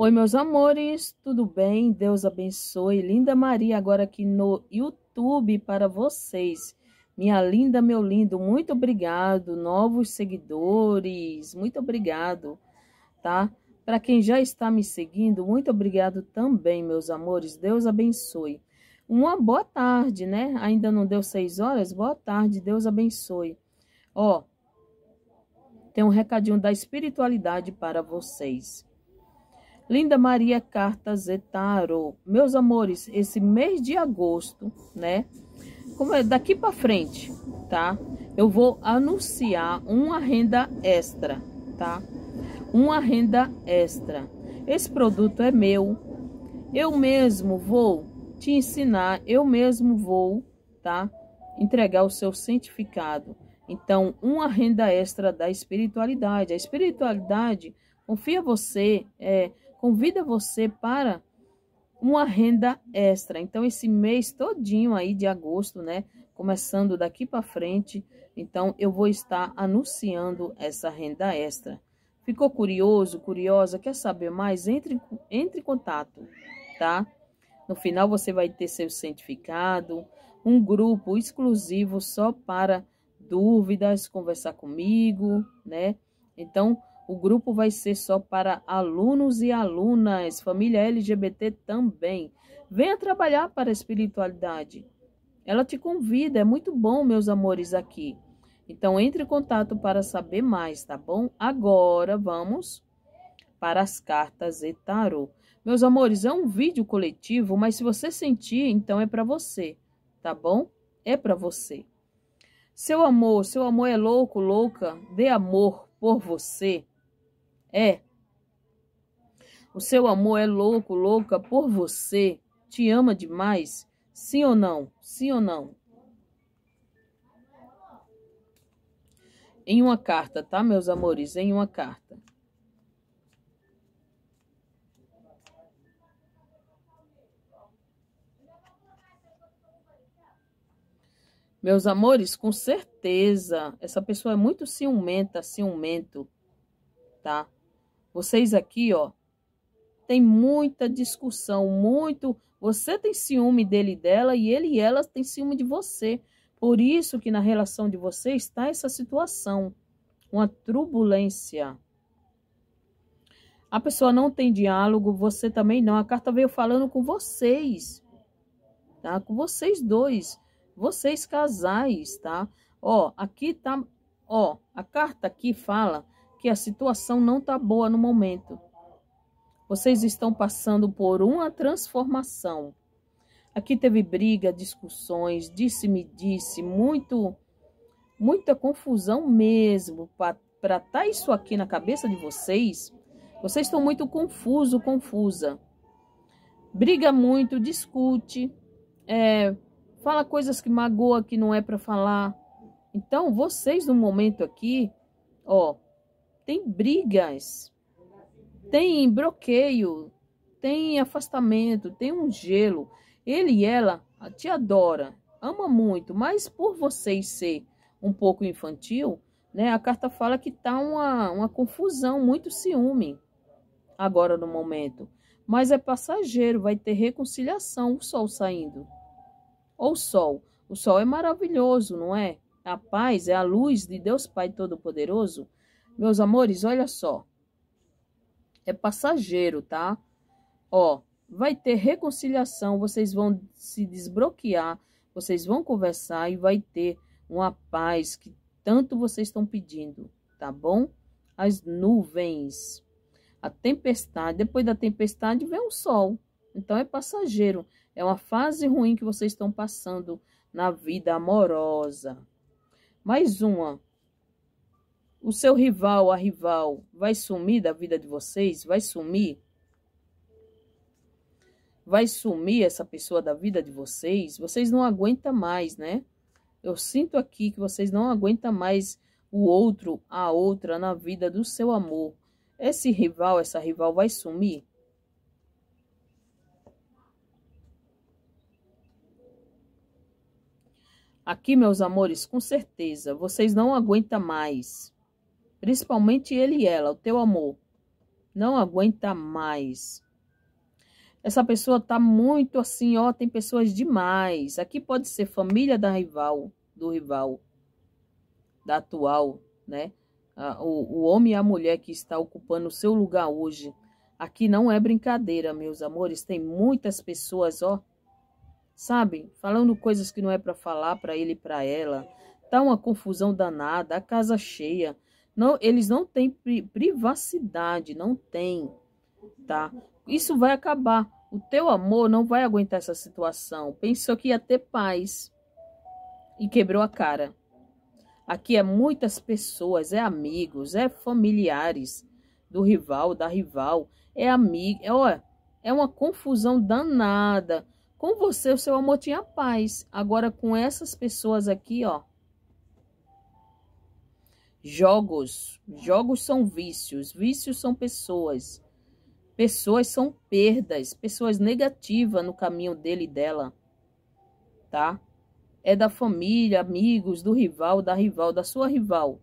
Oi, meus amores, tudo bem? Deus abençoe. Linda Maria, agora aqui no YouTube para vocês. Minha linda, meu lindo, muito obrigado. Novos seguidores, muito obrigado, tá? Para quem já está me seguindo, muito obrigado também, meus amores. Deus abençoe. Uma boa tarde, né? Ainda não deu seis horas? Boa tarde, Deus abençoe. Ó, tem um recadinho da espiritualidade para vocês. Linda Maria Carta Zetaro. Meus amores, esse mês de agosto, né? Como é daqui para frente, tá? Eu vou anunciar uma renda extra, tá? Uma renda extra. Esse produto é meu. Eu mesmo vou te ensinar, eu mesmo vou, tá? Entregar o seu certificado. Então, uma renda extra da espiritualidade. A espiritualidade confia você, é convida você para uma renda extra. Então, esse mês todinho aí de agosto, né? Começando daqui para frente, então eu vou estar anunciando essa renda extra. Ficou curioso, curiosa, quer saber mais? Entre, entre em contato, tá? No final você vai ter seu certificado, um grupo exclusivo só para dúvidas, conversar comigo, né? Então, o grupo vai ser só para alunos e alunas, família LGBT também. Venha trabalhar para a espiritualidade. Ela te convida, é muito bom, meus amores, aqui. Então, entre em contato para saber mais, tá bom? Agora vamos para as cartas e tarô. Meus amores, é um vídeo coletivo, mas se você sentir, então é para você, tá bom? É para você. Seu amor, seu amor é louco, louca, dê amor por você. É. O seu amor é louco, louca por você. Te ama demais. Sim ou não? Sim ou não? Em uma carta, tá, meus amores? Em uma carta. Meus amores, com certeza, essa pessoa é muito ciumenta, ciumento, tá? Vocês aqui, ó, tem muita discussão, muito. Você tem ciúme dele e dela, e ele e ela tem ciúme de você. Por isso que na relação de vocês está essa situação, uma turbulência. A pessoa não tem diálogo, você também não. A carta veio falando com vocês, tá? Com vocês dois, vocês casais, tá? Ó, aqui tá, ó, a carta aqui fala que a situação não está boa no momento. Vocês estão passando por uma transformação. Aqui teve briga, discussões, disse-me disse, muito muita confusão mesmo para estar tá isso aqui na cabeça de vocês. Vocês estão muito confuso, confusa. Briga muito, discute, é, fala coisas que magoa que não é para falar. Então, vocês no momento aqui, ó, tem brigas, tem bloqueio, tem afastamento, tem um gelo. Ele e ela te adora, ama muito, mas por vocês ser um pouco infantil, né? A carta fala que tá uma, uma confusão, muito ciúme agora no momento. Mas é passageiro, vai ter reconciliação, o sol saindo. Ou o sol. O sol é maravilhoso, não é? A paz é a luz de Deus Pai Todo-Poderoso meus amores, olha só. É passageiro, tá? Ó, vai ter reconciliação, vocês vão se desbloquear, vocês vão conversar e vai ter uma paz que tanto vocês estão pedindo, tá bom? As nuvens, a tempestade, depois da tempestade vem o sol. Então é passageiro, é uma fase ruim que vocês estão passando na vida amorosa. Mais uma, o seu rival, a rival, vai sumir da vida de vocês? Vai sumir? Vai sumir essa pessoa da vida de vocês? Vocês não aguentam mais, né? Eu sinto aqui que vocês não aguentam mais o outro, a outra na vida do seu amor. Esse rival, essa rival vai sumir? Aqui, meus amores, com certeza, vocês não aguentam mais principalmente ele e ela, o teu amor. Não aguenta mais. Essa pessoa tá muito assim, ó, tem pessoas demais. Aqui pode ser família da rival, do rival, da atual, né? O, o homem e a mulher que está ocupando o seu lugar hoje. Aqui não é brincadeira, meus amores. Tem muitas pessoas, ó, sabe? Falando coisas que não é para falar para ele e para ela. Tá uma confusão danada, a casa cheia. Não, eles não têm pri privacidade, não tem, tá? Isso vai acabar. O teu amor não vai aguentar essa situação. Pensou que ia ter paz e quebrou a cara. Aqui é muitas pessoas, é amigos, é familiares do rival, da rival, é amigo, é, ó, é uma confusão danada. Com você, o seu amor tinha paz. Agora, com essas pessoas aqui, ó, Jogos, jogos são vícios, vícios são pessoas. Pessoas são perdas, pessoas negativas no caminho dele e dela, tá? É da família, amigos, do rival, da rival, da sua rival,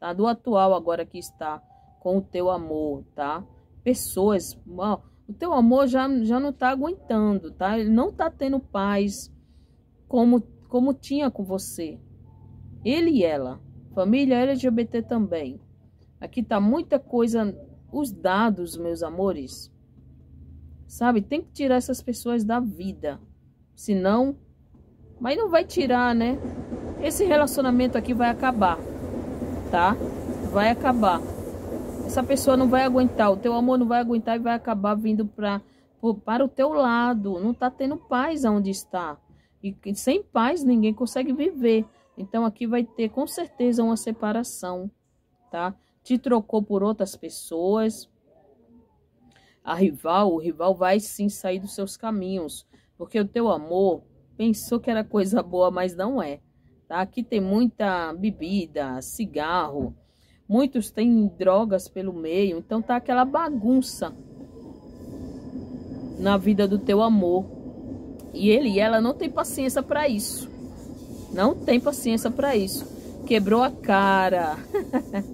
tá? Do atual agora que está com o teu amor, tá? Pessoas, ó, o teu amor já, já não tá aguentando, tá? Ele não tá tendo paz como, como tinha com você. Ele e ela, Família LGBT também. Aqui tá muita coisa, os dados, meus amores. Sabe, tem que tirar essas pessoas da vida. Senão, mas não vai tirar, né? Esse relacionamento aqui vai acabar, tá? Vai acabar. Essa pessoa não vai aguentar, o teu amor não vai aguentar e vai acabar vindo pra, para o teu lado. Não tá tendo paz aonde está. E sem paz ninguém consegue viver. Então, aqui vai ter com certeza uma separação, tá? Te trocou por outras pessoas. A rival, o rival vai sim sair dos seus caminhos. Porque o teu amor pensou que era coisa boa, mas não é. Tá? Aqui tem muita bebida, cigarro. Muitos têm drogas pelo meio. Então tá aquela bagunça na vida do teu amor. E ele e ela não tem paciência para isso. Não tem paciência para isso. Quebrou a cara.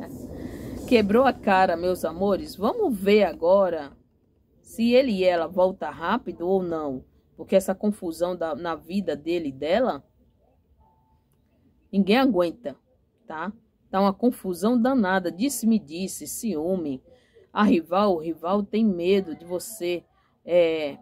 Quebrou a cara, meus amores. Vamos ver agora se ele e ela volta rápido ou não. Porque essa confusão da, na vida dele e dela, ninguém aguenta, tá? Tá uma confusão danada. Disse-me, disse, ciúme. A rival, o rival tem medo de você, é,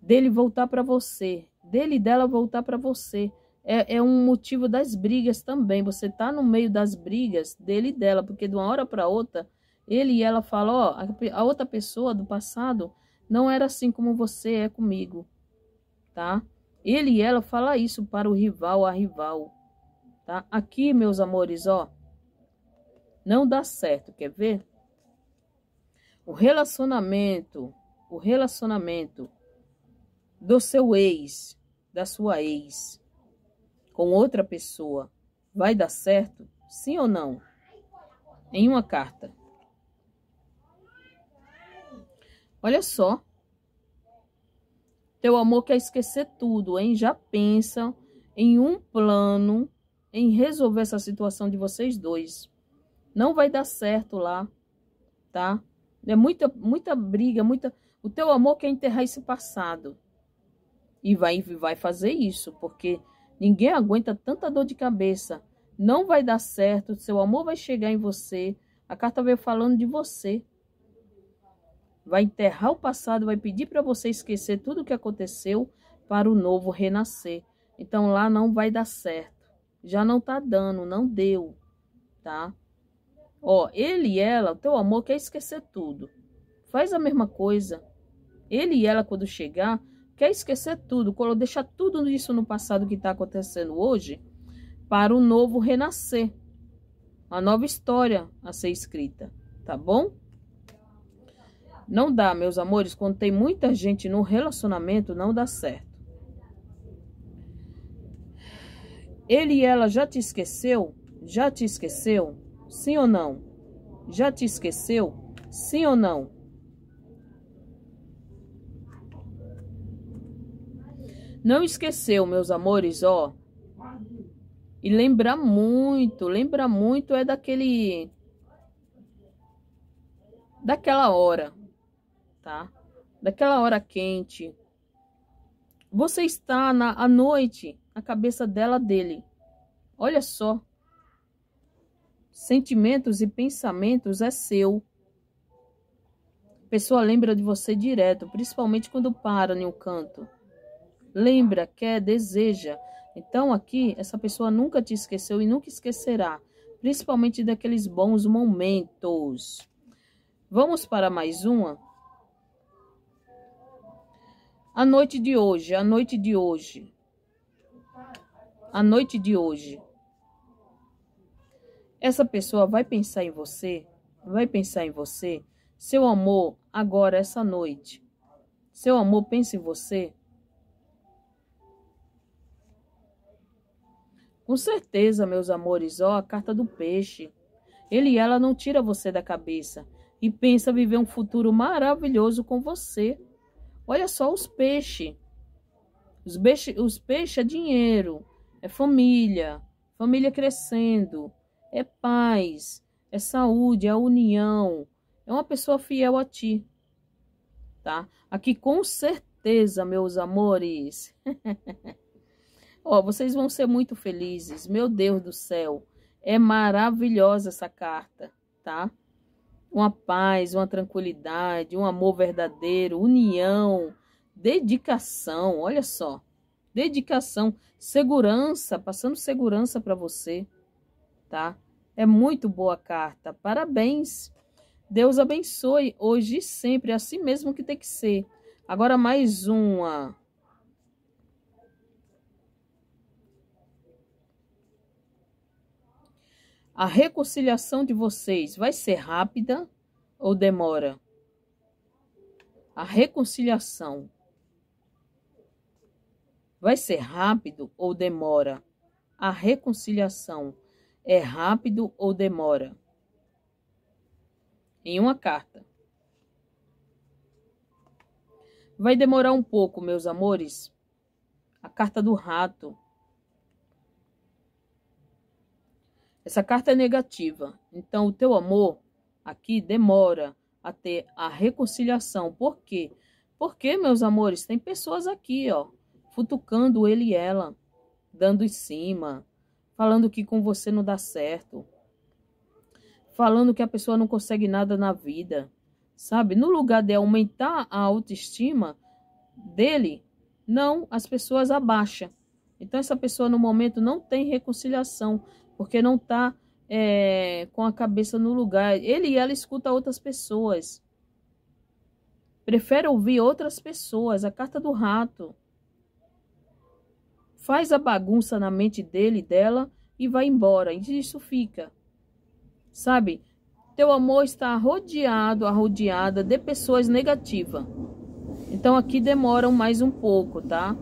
dele voltar para você dele e dela voltar para você. É, é, um motivo das brigas também. Você tá no meio das brigas dele e dela, porque de uma hora para outra, ele e ela falam: Ó, oh, a outra pessoa do passado não era assim como você é comigo, tá? Ele e ela fala isso para o rival, a rival, tá? Aqui, meus amores, ó, não dá certo, quer ver? O relacionamento, o relacionamento do seu ex da sua ex com outra pessoa vai dar certo? Sim ou não? Em uma carta. Olha só. Teu amor quer esquecer tudo, hein? Já pensa em um plano em resolver essa situação de vocês dois. Não vai dar certo lá, tá? É muita, muita briga, muita. O teu amor quer enterrar esse passado e vai, vai fazer isso, porque ninguém aguenta tanta dor de cabeça. Não vai dar certo, seu amor vai chegar em você. A carta veio falando de você. Vai enterrar o passado, vai pedir para você esquecer tudo o que aconteceu para o novo renascer. Então lá não vai dar certo. Já não tá dando, não deu, tá? Ó, ele e ela, o teu amor quer esquecer tudo. Faz a mesma coisa. Ele e ela quando chegar, quer esquecer tudo, deixar tudo isso no passado que está acontecendo hoje para o novo renascer, a nova história a ser escrita, tá bom? Não dá, meus amores, quando tem muita gente no relacionamento, não dá certo. Ele e ela já te esqueceu? Já te esqueceu? Sim ou não? Já te esqueceu? Sim ou não? Não esqueceu, meus amores, ó. E lembra muito, lembra muito é daquele daquela hora, tá? Daquela hora quente. Você está na à noite, a cabeça dela dele. Olha só. Sentimentos e pensamentos é seu. A pessoa lembra de você direto, principalmente quando para em um canto lembra, quer, deseja. Então aqui, essa pessoa nunca te esqueceu e nunca esquecerá, principalmente daqueles bons momentos. Vamos para mais uma? A noite de hoje, a noite de hoje. A noite de hoje. Essa pessoa vai pensar em você, vai pensar em você. Seu amor, agora, essa noite. Seu amor pensa em você Com certeza, meus amores, ó, a carta do peixe. Ele e ela não tira você da cabeça e pensa viver um futuro maravilhoso com você. Olha só os peixes. Os peixes os peixe é dinheiro, é família, família crescendo, é paz, é saúde, é união, é uma pessoa fiel a ti. Tá? Aqui com certeza, meus amores. Ó, vocês vão ser muito felizes. Meu Deus do céu, é maravilhosa essa carta, tá? Uma paz, uma tranquilidade, um amor verdadeiro, união, dedicação, olha só. Dedicação, segurança, passando segurança para você, tá? É muito boa carta. Parabéns. Deus abençoe hoje e sempre, assim mesmo que tem que ser. Agora mais uma A reconciliação de vocês vai ser rápida ou demora? A reconciliação vai ser rápido ou demora? A reconciliação é rápido ou demora? Em uma carta. Vai demorar um pouco, meus amores. A carta do rato Essa carta é negativa, então o teu amor aqui demora a ter a reconciliação. Por quê? Porque, meus amores, tem pessoas aqui, ó, futucando ele e ela, dando em cima, falando que com você não dá certo, falando que a pessoa não consegue nada na vida, sabe? No lugar de aumentar a autoestima dele, não, as pessoas abaixam. Então, essa pessoa no momento não tem reconciliação, porque não está é, com a cabeça no lugar. Ele e ela escuta outras pessoas. Prefere ouvir outras pessoas. A carta do rato. Faz a bagunça na mente dele e dela e vai embora. isso fica. Sabe? Teu amor está rodeado, arrodeada de pessoas negativas. Então aqui demoram mais um pouco, tá?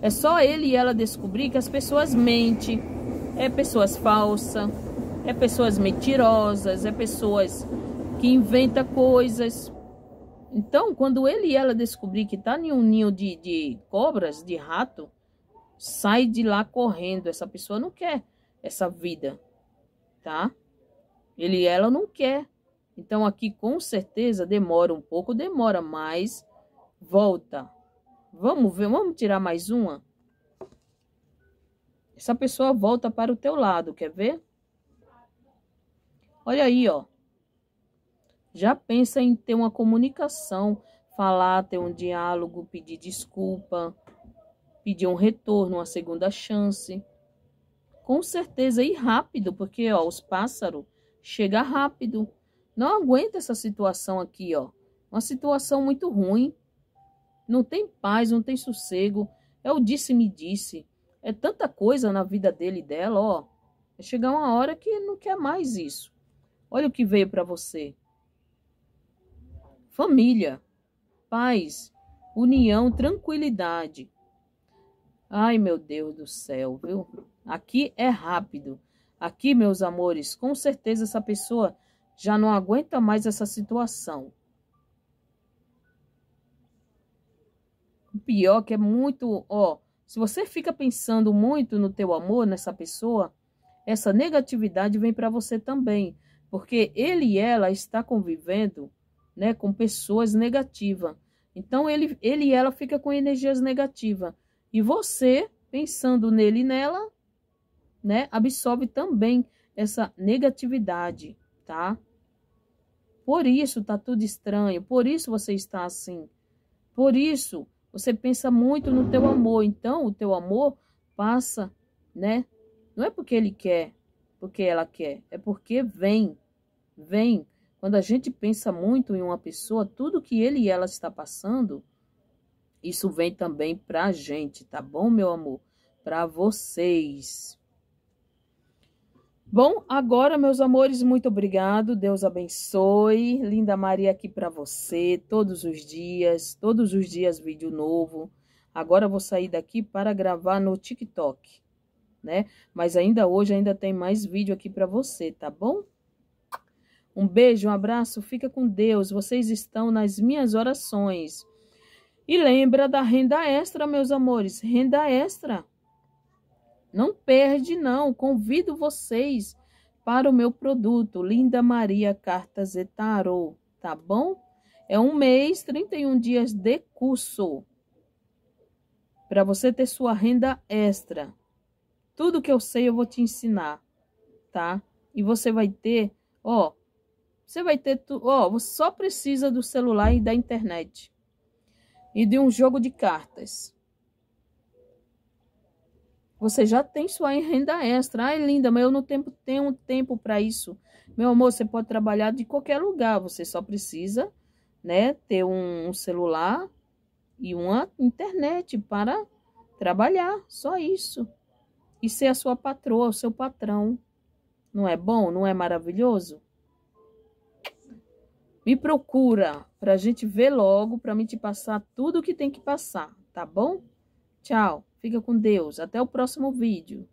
É só ele e ela descobrir que as pessoas mentem é pessoas falsas, é pessoas mentirosas, é pessoas que inventa coisas. Então, quando ele e ela descobrir que está em um ninho de, de cobras, de rato, sai de lá correndo. Essa pessoa não quer essa vida, tá? Ele e ela não quer. Então, aqui com certeza demora um pouco, demora, mas volta. Vamos ver, vamos tirar mais uma? Essa pessoa volta para o teu lado, quer ver? Olha aí, ó. Já pensa em ter uma comunicação, falar, ter um diálogo, pedir desculpa, pedir um retorno, uma segunda chance. Com certeza, e rápido, porque ó, os pássaros chegam rápido. Não aguenta essa situação aqui, ó. Uma situação muito ruim. Não tem paz, não tem sossego. É o disse-me-disse. disse me disse é tanta coisa na vida dele e dela, ó. É chegar uma hora que não quer mais isso. Olha o que veio para você. Família, paz, união, tranquilidade. Ai, meu Deus do céu, viu? Aqui é rápido. Aqui, meus amores, com certeza essa pessoa já não aguenta mais essa situação. O pior é que é muito, ó, se você fica pensando muito no teu amor nessa pessoa, essa negatividade vem para você também, porque ele e ela está convivendo, né, com pessoas negativas. Então ele, ele e ela fica com energias negativas e você pensando nele e nela, né, absorve também essa negatividade, tá? Por isso tá tudo estranho, por isso você está assim. Por isso você pensa muito no teu amor, então o teu amor passa, né? Não é porque ele quer, porque ela quer, é porque vem, vem. Quando a gente pensa muito em uma pessoa, tudo que ele e ela está passando, isso vem também pra gente, tá bom, meu amor? Pra vocês. Bom, agora, meus amores, muito obrigado. Deus abençoe. Linda Maria aqui para você todos os dias, todos os dias vídeo novo. Agora vou sair daqui para gravar no TikTok, né? Mas ainda hoje ainda tem mais vídeo aqui para você, tá bom? Um beijo, um abraço, fica com Deus. Vocês estão nas minhas orações. E lembra da renda extra, meus amores, renda extra. Não perde, não. Convido vocês para o meu produto, Linda Maria Cartas e Tarô, tá bom? É um mês, 31 dias de curso. Para você ter sua renda extra. Tudo que eu sei eu vou te ensinar, tá? E você vai ter, ó, você vai ter, tu, ó, você só precisa do celular e da internet. E de um jogo de cartas. Você já tem sua renda extra. Ai, linda, mas eu não tenho, tenho tempo para isso. Meu amor, você pode trabalhar de qualquer lugar. Você só precisa, né, ter um celular e uma internet para trabalhar. Só isso. E ser a sua patroa, o seu patrão. Não é bom? Não é maravilhoso? Me procura para a gente ver logo, para mim te passar tudo o que tem que passar, tá bom? Tchau. Fica com Deus. Até o próximo vídeo.